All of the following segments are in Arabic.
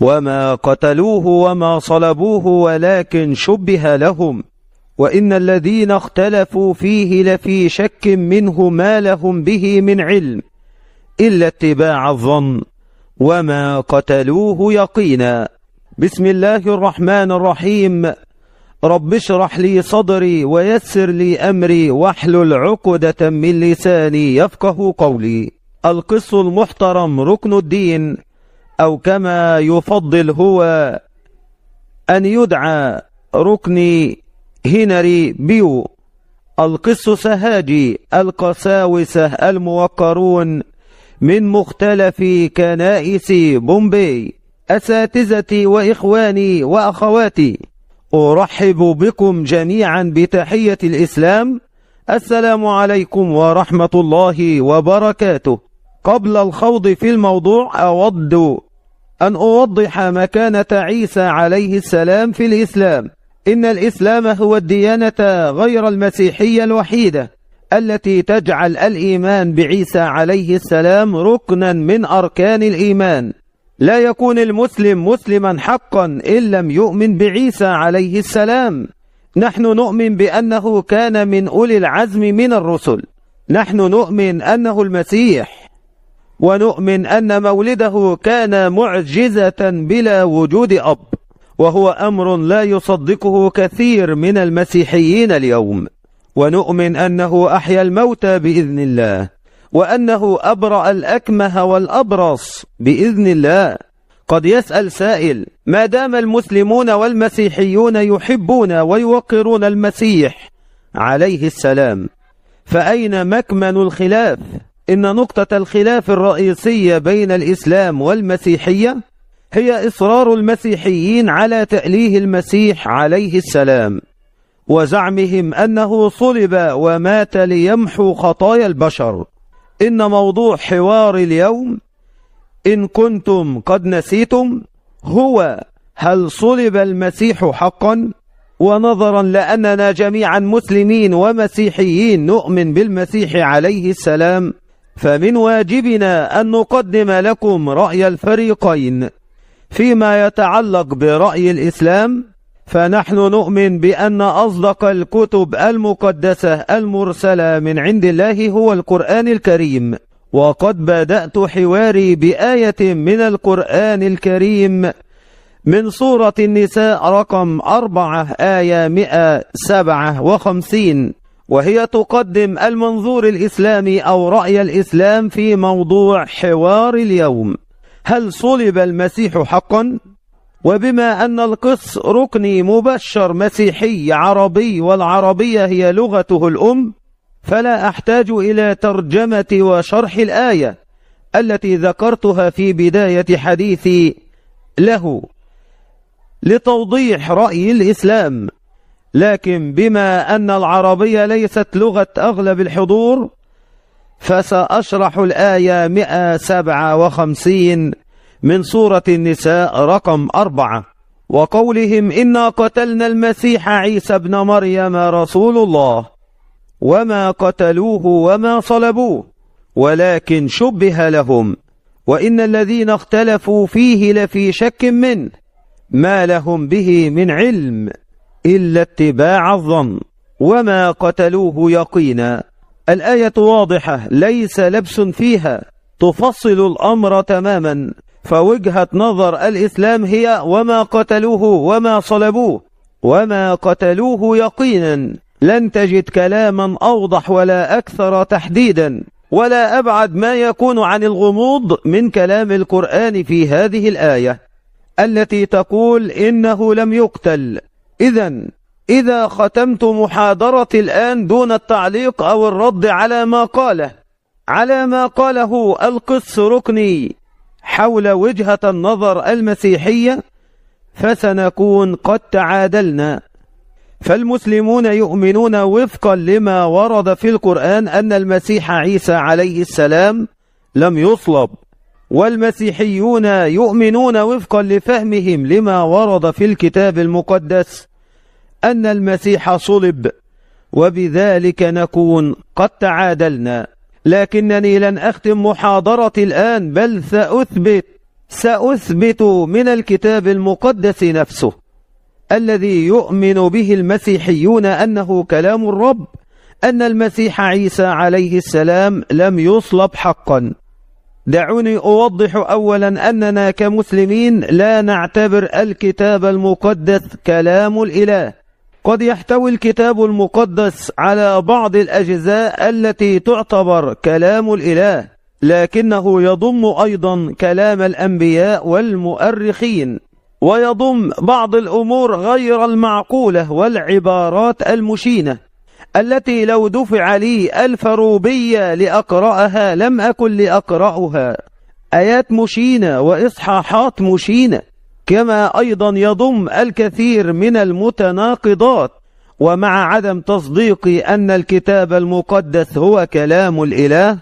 وما قتلوه وما صلبوه ولكن شبه لهم وإن الذين اختلفوا فيه لفي شك منه ما لهم به من علم إلا اتباع الظن وما قتلوه يقينا بسم الله الرحمن الرحيم رب اشرح لي صدري ويسر لي أمري واحلل عقدة من لساني يفقه قولي القص المحترم ركن الدين أو كما يفضل هو أن يدعى ركني هنري بيو القس سهاجي القساوسة الموقرون من مختلف كنائس بومبي أساتذتي وإخواني وأخواتي أرحب بكم جميعا بتحية الإسلام السلام عليكم ورحمة الله وبركاته قبل الخوض في الموضوع أود أن أوضح مكانة عيسى عليه السلام في الإسلام إن الإسلام هو الديانة غير المسيحية الوحيدة التي تجعل الإيمان بعيسى عليه السلام ركنا من أركان الإيمان لا يكون المسلم مسلما حقا إن لم يؤمن بعيسى عليه السلام نحن نؤمن بأنه كان من أولي العزم من الرسل نحن نؤمن أنه المسيح ونؤمن أن مولده كان معجزة بلا وجود أب وهو أمر لا يصدقه كثير من المسيحيين اليوم ونؤمن أنه أحيا الموتى بإذن الله وأنه أبرأ الأكمه والأبرص بإذن الله قد يسأل سائل ما دام المسلمون والمسيحيون يحبون ويوقرون المسيح عليه السلام فأين مكمن الخلاف؟ إن نقطة الخلاف الرئيسية بين الإسلام والمسيحية هي إصرار المسيحيين على تأليه المسيح عليه السلام وزعمهم أنه صلب ومات ليمحو خطايا البشر إن موضوع حوار اليوم إن كنتم قد نسيتم هو هل صلب المسيح حقا؟ ونظرا لأننا جميعا مسلمين ومسيحيين نؤمن بالمسيح عليه السلام فمن واجبنا أن نقدم لكم رأي الفريقين فيما يتعلق برأي الإسلام فنحن نؤمن بأن أصدق الكتب المقدسة المرسلة من عند الله هو القرآن الكريم وقد بدأت حواري بآية من القرآن الكريم من سورة النساء رقم أربعة آية مئة سبعة وخمسين وهي تقدم المنظور الإسلامي أو رأي الإسلام في موضوع حوار اليوم هل صلب المسيح حقا؟ وبما أن القس ركني مبشر مسيحي عربي والعربية هي لغته الأم فلا أحتاج إلى ترجمة وشرح الآية التي ذكرتها في بداية حديثي له لتوضيح رأي الإسلام لكن بما أن العربية ليست لغة أغلب الحضور فسأشرح الآية 157 من سورة النساء رقم أربعة وقولهم إنا قتلنا المسيح عيسى ابن مريم رسول الله وما قتلوه وما صلبوه ولكن شبه لهم وإن الذين اختلفوا فيه لفي شك منه ما لهم به من علم إلا اتباع الظن وما قتلوه يقينا الآية واضحة ليس لبس فيها تفصل الأمر تماما فوجهة نظر الإسلام هي وما قتلوه وما صلبوه وما قتلوه يقينا لن تجد كلاما أوضح ولا أكثر تحديدا ولا أبعد ما يكون عن الغموض من كلام القرآن في هذه الآية التي تقول إنه لم يقتل إذا إذا ختمت محاضرتي الآن دون التعليق أو الرد على ما قاله على ما قاله القس ركني حول وجهة النظر المسيحية فسنكون قد تعادلنا فالمسلمون يؤمنون وفقا لما ورد في القرآن أن المسيح عيسى عليه السلام لم يصلب والمسيحيون يؤمنون وفقا لفهمهم لما ورد في الكتاب المقدس أن المسيح صلب وبذلك نكون قد تعادلنا لكنني لن أختم محاضرتي الآن بل سأثبت سأثبت من الكتاب المقدس نفسه الذي يؤمن به المسيحيون أنه كلام الرب أن المسيح عيسى عليه السلام لم يصلب حقا دعوني أوضح أولا أننا كمسلمين لا نعتبر الكتاب المقدس كلام الإله قد يحتوي الكتاب المقدس على بعض الأجزاء التي تعتبر كلام الإله لكنه يضم أيضا كلام الأنبياء والمؤرخين ويضم بعض الأمور غير المعقولة والعبارات المشينة التي لو دفع لي ألف روبية لأقرأها لم أكن لأقرأها آيات مشينة وإصحاحات مشينة كما أيضا يضم الكثير من المتناقضات ومع عدم تصديقي أن الكتاب المقدس هو كلام الإله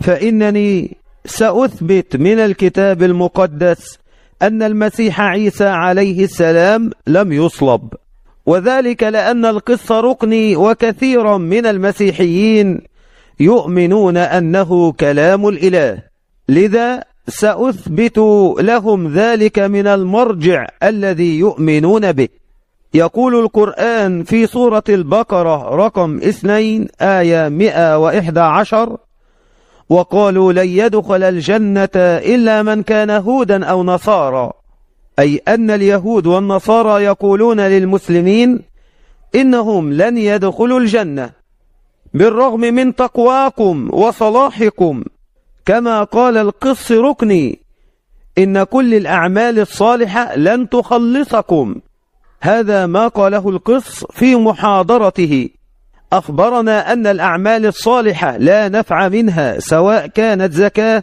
فإنني سأثبت من الكتاب المقدس أن المسيح عيسى عليه السلام لم يصلب وذلك لأن القصة ركني وكثيرا من المسيحيين يؤمنون أنه كلام الإله لذا سأثبت لهم ذلك من المرجع الذي يؤمنون به يقول القرآن في سورة البقرة رقم 2 آية 111 وقالوا لن يدخل الجنة إلا من كان هودا أو نصارى أي أن اليهود والنصارى يقولون للمسلمين إنهم لن يدخلوا الجنة بالرغم من تقواكم وصلاحكم كما قال القص ركني إن كل الأعمال الصالحة لن تخلصكم هذا ما قاله القص في محاضرته أخبرنا أن الأعمال الصالحة لا نفع منها سواء كانت زكاة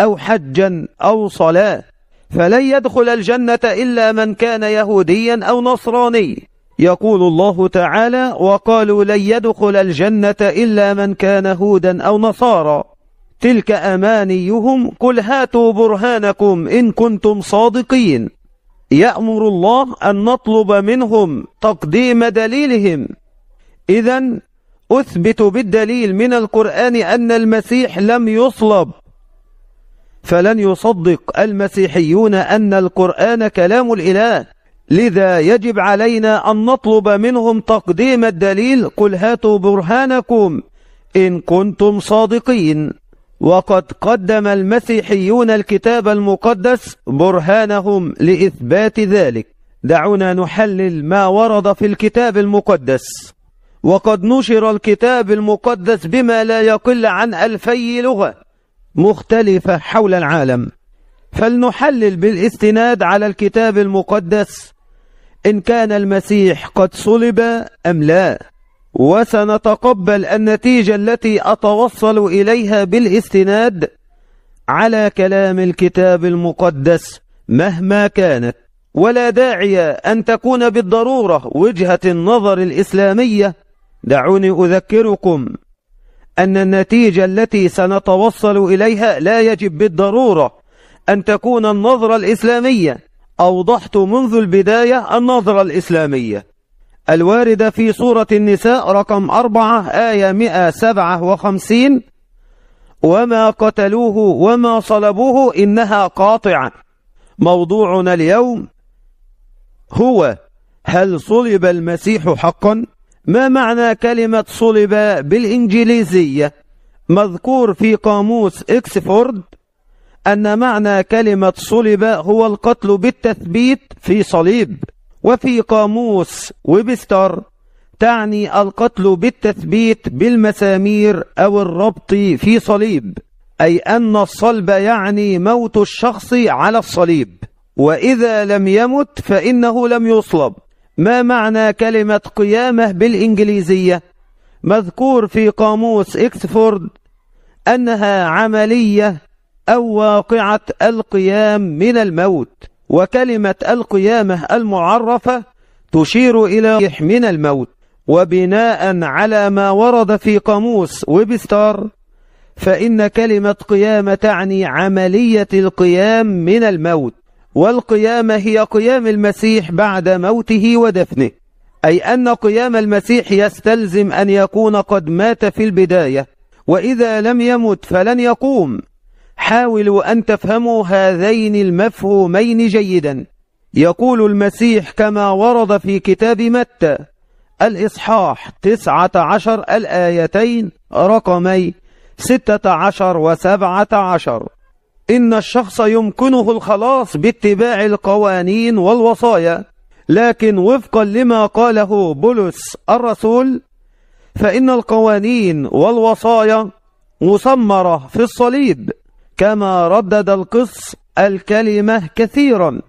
أو حجا أو صلاة فلن يدخل الجنة إلا من كان يهوديا أو نصراني يقول الله تعالى وقالوا لن يدخل الجنة إلا من كان هودا أو نصارى تلك أمانيهم قل هاتوا برهانكم إن كنتم صادقين يأمر الله أن نطلب منهم تقديم دليلهم إذا أثبت بالدليل من القرآن أن المسيح لم يصلب فلن يصدق المسيحيون أن القرآن كلام الإله لذا يجب علينا أن نطلب منهم تقديم الدليل قل هاتوا برهانكم إن كنتم صادقين وقد قدم المسيحيون الكتاب المقدس برهانهم لإثبات ذلك دعونا نحلل ما ورد في الكتاب المقدس وقد نشر الكتاب المقدس بما لا يقل عن ألفي لغة مختلفة حول العالم فلنحلل بالاستناد على الكتاب المقدس إن كان المسيح قد صلب أم لا وسنتقبل النتيجة التي أتوصل إليها بالاستناد على كلام الكتاب المقدس مهما كانت ولا داعي أن تكون بالضرورة وجهة النظر الإسلامية دعوني أذكركم أن النتيجة التي سنتوصل إليها لا يجب بالضرورة أن تكون النظرة الإسلامية أوضحت منذ البداية النظرة الإسلامية الواردة في سورة النساء رقم أربعة آية 157 وما قتلوه وما صلبوه إنها قاطعة موضوعنا اليوم هو هل صلب المسيح حقا؟ ما معنى كلمة صلب بالإنجليزية؟ مذكور في قاموس إكسفورد أن معنى كلمة صلب هو القتل بالتثبيت في صليب وفي قاموس ويبستر تعني القتل بالتثبيت بالمسامير أو الربط في صليب أي أن الصلب يعني موت الشخص على الصليب وإذا لم يمت فإنه لم يصلب ما معنى كلمة قيامة بالإنجليزية؟ مذكور في قاموس إكسفورد أنها عملية أو واقعة القيام من الموت وكلمة القيامة المعرفة تشير إلى من الموت وبناء على ما ورد في قاموس وبستار فإن كلمة قيامة تعني عملية القيام من الموت والقيامة هي قيام المسيح بعد موته ودفنه أي أن قيام المسيح يستلزم أن يكون قد مات في البداية وإذا لم يمت فلن يقوم حاولوا أن تفهموا هذين المفهومين جيدا يقول المسيح كما ورد في كتاب متى الإصحاح تسعة عشر الآيتين رقمي ستة عشر وسبعة عشر إن الشخص يمكنه الخلاص باتباع القوانين والوصايا لكن وفقا لما قاله بولس الرسول فإن القوانين والوصايا مثمرة في الصليب كما ردد القس الكلمة كثيرا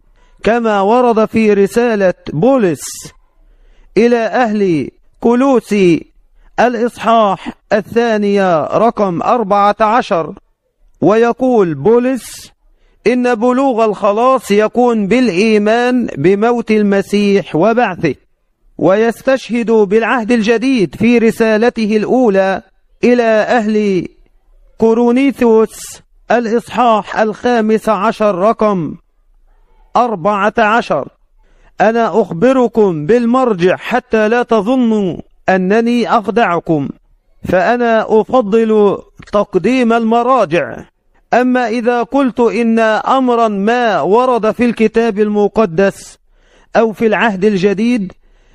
كما ورد في رسالة بولس إلى أهل كلوسي الإصحاح الثانية رقم أربعة عشر ويقول بولس إن بلوغ الخلاص يكون بالإيمان بموت المسيح وبعثه ويستشهد بالعهد الجديد في رسالته الأولى إلى أهل كورونيثوس الإصحاح الخامس عشر رقم أربعة عشر أنا أخبركم بالمرجع حتى لا تظنوا أنني أخدعكم فأنا أفضل تقديم المراجع أما إذا قلت إن أمرا ما ورد في الكتاب المقدس أو في العهد الجديد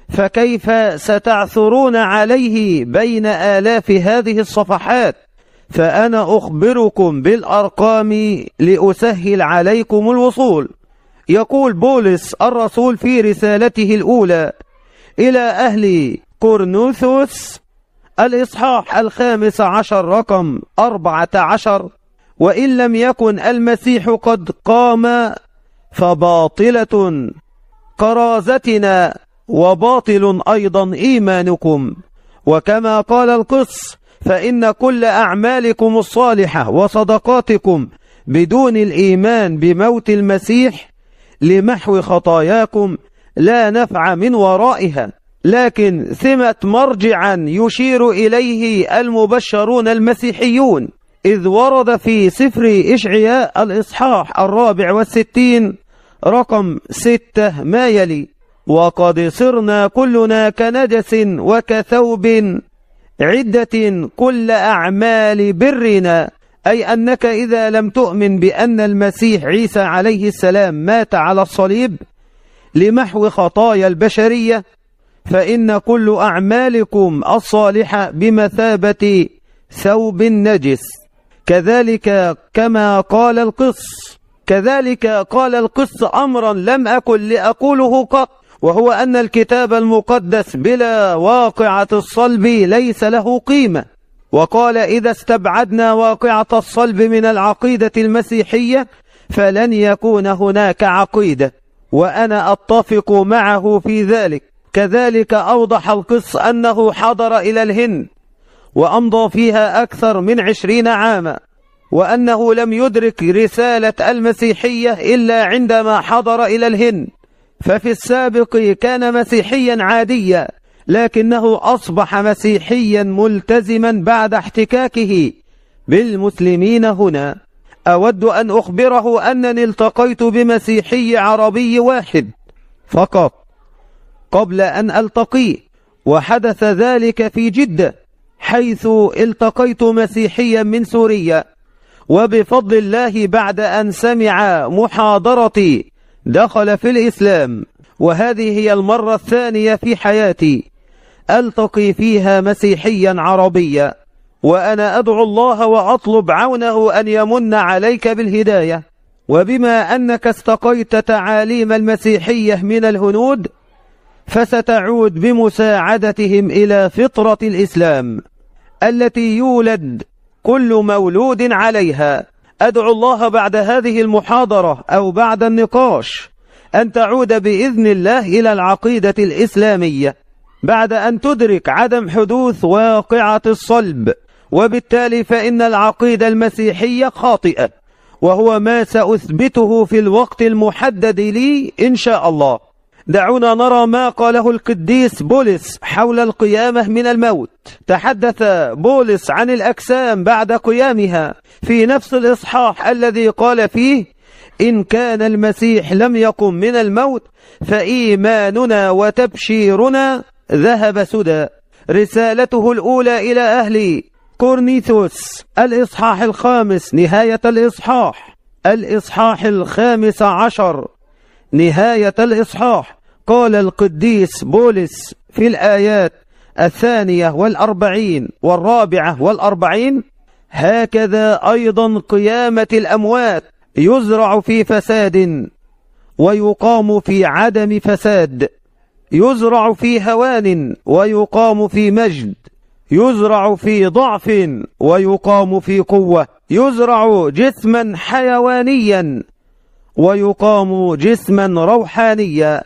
فكيف ستعثرون عليه بين آلاف هذه الصفحات فأنا أخبركم بالأرقام لأسهل عليكم الوصول يقول بولس الرسول في رسالته الأولى إلى أهل كورنوثوس الإصحاح الخامس عشر رقم أربعة عشر وإن لم يكن المسيح قد قام فباطلة كرازتنا وباطل أيضا إيمانكم وكما قال القس فإن كل أعمالكم الصالحة وصدقاتكم بدون الإيمان بموت المسيح لمحو خطاياكم لا نفع من ورائها لكن ثمة مرجعا يشير إليه المبشرون المسيحيون إذ ورد في سفر إشعياء الإصحاح الرابع والستين رقم ستة ما يلي وقد صرنا كلنا كنجس وكثوب عدة كل أعمال برنا أي أنك إذا لم تؤمن بأن المسيح عيسى عليه السلام مات على الصليب لمحو خطايا البشرية فإن كل أعمالكم الصالحة بمثابة ثوب نجس كذلك كما قال القص كذلك قال القص أمرا لم أكن لأقوله قط وهو أن الكتاب المقدس بلا واقعة الصلب ليس له قيمة وقال إذا استبعدنا واقعة الصلب من العقيدة المسيحية فلن يكون هناك عقيدة وأنا أتفق معه في ذلك كذلك أوضح القس أنه حضر إلى الهند وأمضى فيها أكثر من عشرين عاما وأنه لم يدرك رسالة المسيحية إلا عندما حضر إلى الهند ففي السابق كان مسيحيا عاديا لكنه أصبح مسيحيا ملتزما بعد احتكاكه بالمسلمين هنا أود أن أخبره أنني التقيت بمسيحي عربي واحد فقط قبل أن ألتقيه وحدث ذلك في جدة حيث التقيت مسيحيا من سوريا وبفضل الله بعد أن سمع محاضرتي دخل في الإسلام وهذه هي المرة الثانية في حياتي ألتقي فيها مسيحيا عربيا وأنا أدعو الله وأطلب عونه أن يمن عليك بالهداية وبما أنك استقيت تعاليم المسيحية من الهنود فستعود بمساعدتهم إلى فطرة الإسلام التي يولد كل مولود عليها أدعو الله بعد هذه المحاضرة أو بعد النقاش أن تعود بإذن الله إلى العقيدة الإسلامية بعد أن تدرك عدم حدوث واقعة الصلب وبالتالي فإن العقيدة المسيحية خاطئة وهو ما سأثبته في الوقت المحدد لي إن شاء الله دعونا نرى ما قاله القديس بولس حول القيامة من الموت تحدث بولس عن الأجسام بعد قيامها في نفس الإصحاح الذي قال فيه إن كان المسيح لم يقم من الموت فإيماننا وتبشيرنا ذهب سدى رسالته الأولى إلى أهل كورنيثوس الإصحاح الخامس نهاية الإصحاح الإصحاح الخامس عشر نهاية الإصحاح قال القديس بولس في الآيات الثانية والأربعين والرابعة والأربعين هكذا أيضا قيامة الأموات يزرع في فساد ويقام في عدم فساد يزرع في هوان ويقام في مجد يزرع في ضعف ويقام في قوة يزرع جسما حيوانيا ويقام جسما روحانيا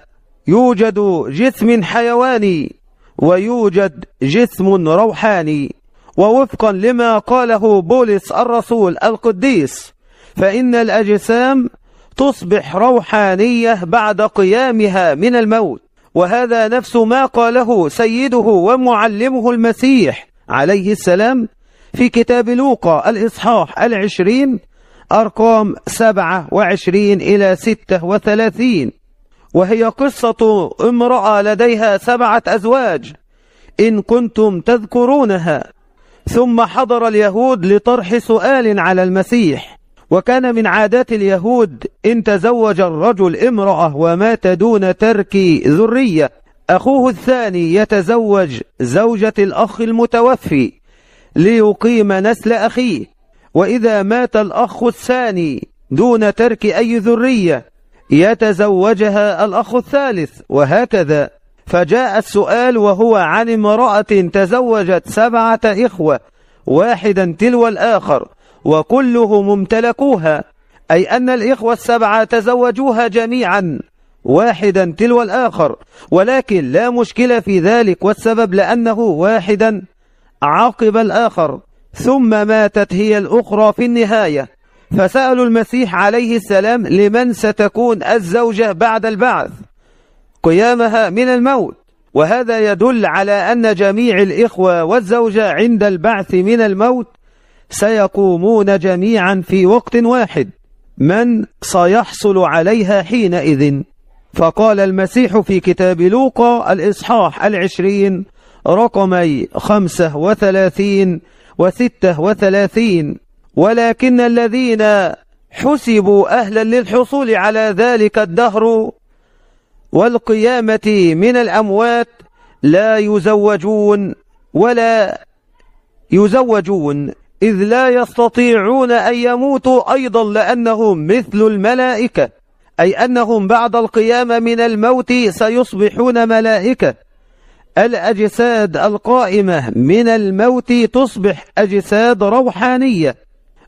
يوجد جسم حيواني ويوجد جسم روحاني ووفقا لما قاله بولس الرسول القديس فإن الأجسام تصبح روحانية بعد قيامها من الموت وهذا نفس ما قاله سيده ومعلمه المسيح عليه السلام في كتاب لوقا الإصحاح العشرين أرقام سبعة وعشرين إلى ستة وثلاثين وهي قصة امرأة لديها سبعة أزواج إن كنتم تذكرونها ثم حضر اليهود لطرح سؤال على المسيح وكان من عادات اليهود إن تزوج الرجل امرأة ومات دون ترك ذرية أخوه الثاني يتزوج زوجة الأخ المتوفي ليقيم نسل أخيه وإذا مات الأخ الثاني دون ترك أي ذرية يتزوجها الأخ الثالث وهكذا فجاء السؤال وهو عن امرأة تزوجت سبعة إخوة واحدا تلو الآخر وكلهم امتلكوها أي أن الإخوة السبعة تزوجوها جميعا واحدا تلو الآخر ولكن لا مشكلة في ذلك والسبب لأنه واحدا عقب الآخر ثم ماتت هي الأخرى في النهاية فسألوا المسيح عليه السلام لمن ستكون الزوجة بعد البعث قيامها من الموت وهذا يدل على أن جميع الإخوة والزوجة عند البعث من الموت سيقومون جميعا في وقت واحد من سيحصل عليها حينئذ فقال المسيح في كتاب لوقا الإصحاح العشرين رقمي خمسة وثلاثين وستة وثلاثين ولكن الذين حسبوا أهلا للحصول على ذلك الدهر والقيامة من الأموات لا يزوجون ولا يزوجون إذ لا يستطيعون أن يموتوا أيضا لأنهم مثل الملائكة أي أنهم بعد القيامة من الموت سيصبحون ملائكة الأجساد القائمة من الموت تصبح أجساد روحانية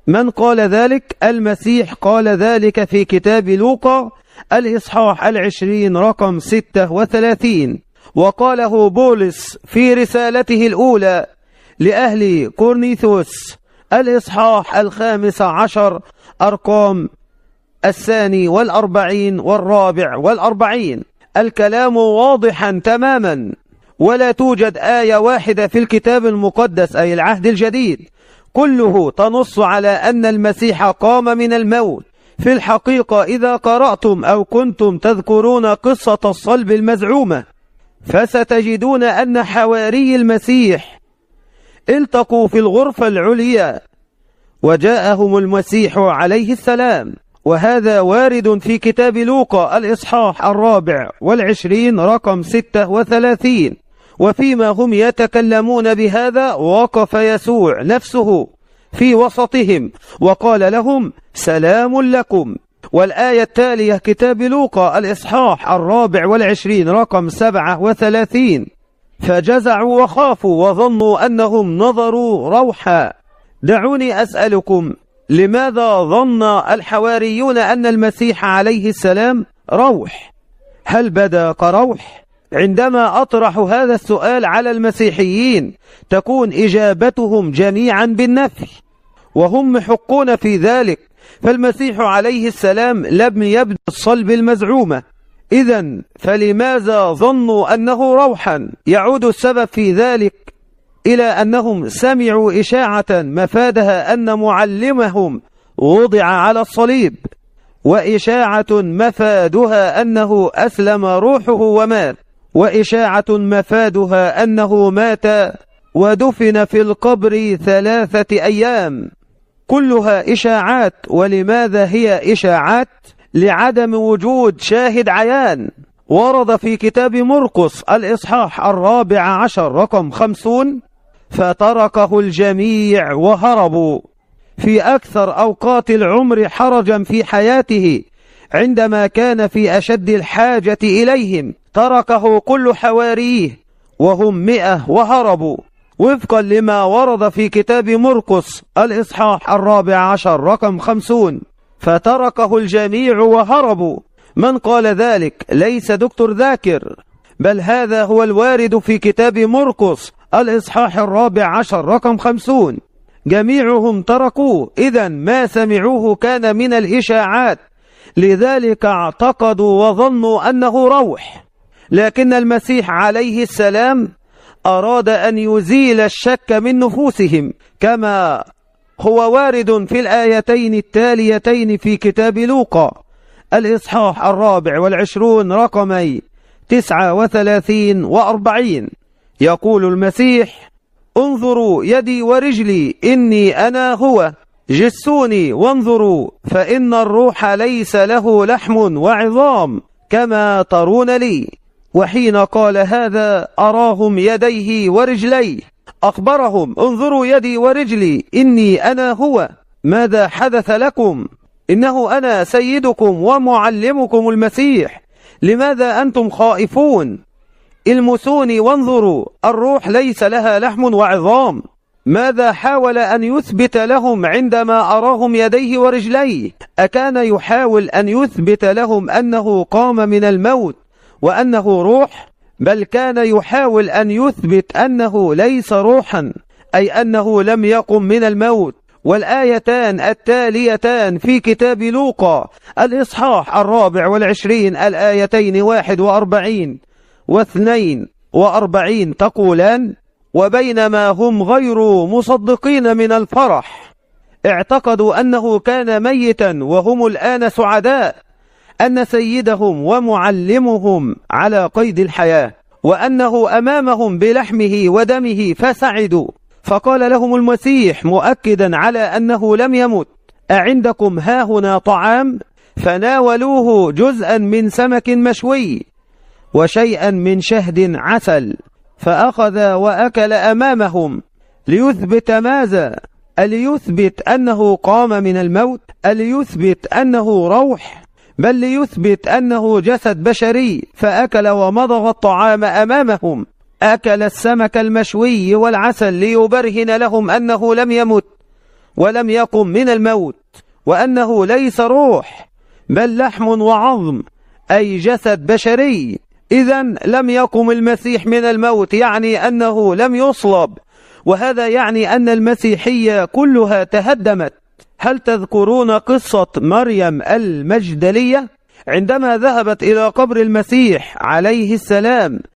من قال ذلك المسيح قال ذلك في كتاب لوقا الإصحاح العشرين رقم ستة وثلاثين وقاله بولس في رسالته الأولى لأهل كورنيثوس الإصحاح الخامس عشر أرقام الثاني والأربعين والرابع والأربعين الكلام واضحا تماما ولا توجد آية واحدة في الكتاب المقدس أي العهد الجديد كله تنص على أن المسيح قام من الموت في الحقيقة إذا قرأتم أو كنتم تذكرون قصة الصلب المزعومة فستجدون أن حواري المسيح التقوا في الغرفة العليا وجاءهم المسيح عليه السلام وهذا وارد في كتاب لوقا الإصحاح الرابع والعشرين رقم ستة وثلاثين وفيما هم يتكلمون بهذا وقف يسوع نفسه في وسطهم وقال لهم سلام لكم والآية التالية كتاب لوقا الإصحاح الرابع والعشرين رقم سبعة وثلاثين فجزعوا وخافوا وظنوا أنهم نظروا روحا دعوني أسألكم لماذا ظن الحواريون أن المسيح عليه السلام روح هل بدا كروح عندما أطرح هذا السؤال على المسيحيين تكون إجابتهم جميعا بالنفي وهم محقون في ذلك فالمسيح عليه السلام لم يبدو الصلب المزعومة إذا فلماذا ظنوا أنه روحا يعود السبب في ذلك إلى أنهم سمعوا إشاعة مفادها أن معلمهم وضع على الصليب وإشاعة مفادها أنه أسلم روحه ومات وإشاعة مفادها أنه مات ودفن في القبر ثلاثة أيام كلها إشاعات ولماذا هي إشاعات؟ لعدم وجود شاهد عيان ورد في كتاب مرقس الإصحاح الرابع عشر رقم خمسون فتركه الجميع وهربوا في أكثر أوقات العمر حرجا في حياته عندما كان في أشد الحاجة إليهم تركه كل حواريه وهم مئة وهربوا وفقا لما ورد في كتاب مرقس الإصحاح الرابع عشر رقم خمسون فتركه الجميع وهربوا من قال ذلك ليس دكتور ذاكر بل هذا هو الوارد في كتاب مرقس الإصحاح الرابع عشر رقم خمسون جميعهم تركوه إذا ما سمعوه كان من الإشاعات لذلك اعتقدوا وظنوا أنه روح لكن المسيح عليه السلام أراد أن يزيل الشك من نفوسهم كما هو وارد في الآيتين التاليتين في كتاب لوقا الإصحاح الرابع والعشرون رقمي تسعة وثلاثين وأربعين يقول المسيح انظروا يدي ورجلي إني أنا هو جسوني وانظروا فإن الروح ليس له لحم وعظام كما ترون لي وحين قال هذا أراهم يديه ورجليه أخبرهم انظروا يدي ورجلي إني أنا هو ماذا حدث لكم إنه أنا سيدكم ومعلمكم المسيح لماذا أنتم خائفون المسوني وانظروا الروح ليس لها لحم وعظام ماذا حاول أن يثبت لهم عندما أراهم يديه ورجليه أكان يحاول أن يثبت لهم أنه قام من الموت وأنه روح بل كان يحاول أن يثبت أنه ليس روحا أي أنه لم يقم من الموت والآيتان التاليتان في كتاب لوقا الإصحاح الرابع والعشرين الآيتين واحد وأربعين واثنين وأربعين تقولان وبينما هم غير مصدقين من الفرح اعتقدوا أنه كان ميتا وهم الآن سعداء أن سيدهم ومعلمهم على قيد الحياة وأنه أمامهم بلحمه ودمه فسعدوا فقال لهم المسيح مؤكدا على أنه لم يمت أعندكم هاهنا طعام فناولوه جزءا من سمك مشوي وشيئا من شهد عسل فأخذ وأكل أمامهم ليثبت ماذا؟ أليثبت أنه قام من الموت؟ أليثبت أنه روح؟ بل ليثبت أنه جسد بشري فأكل ومضغ الطعام أمامهم أكل السمك المشوي والعسل ليبرهن لهم أنه لم يمت ولم يقم من الموت وأنه ليس روح بل لحم وعظم أي جسد بشري إذا لم يقم المسيح من الموت يعني أنه لم يصلب وهذا يعني أن المسيحية كلها تهدمت هل تذكرون قصة مريم المجدلية؟ عندما ذهبت إلى قبر المسيح عليه السلام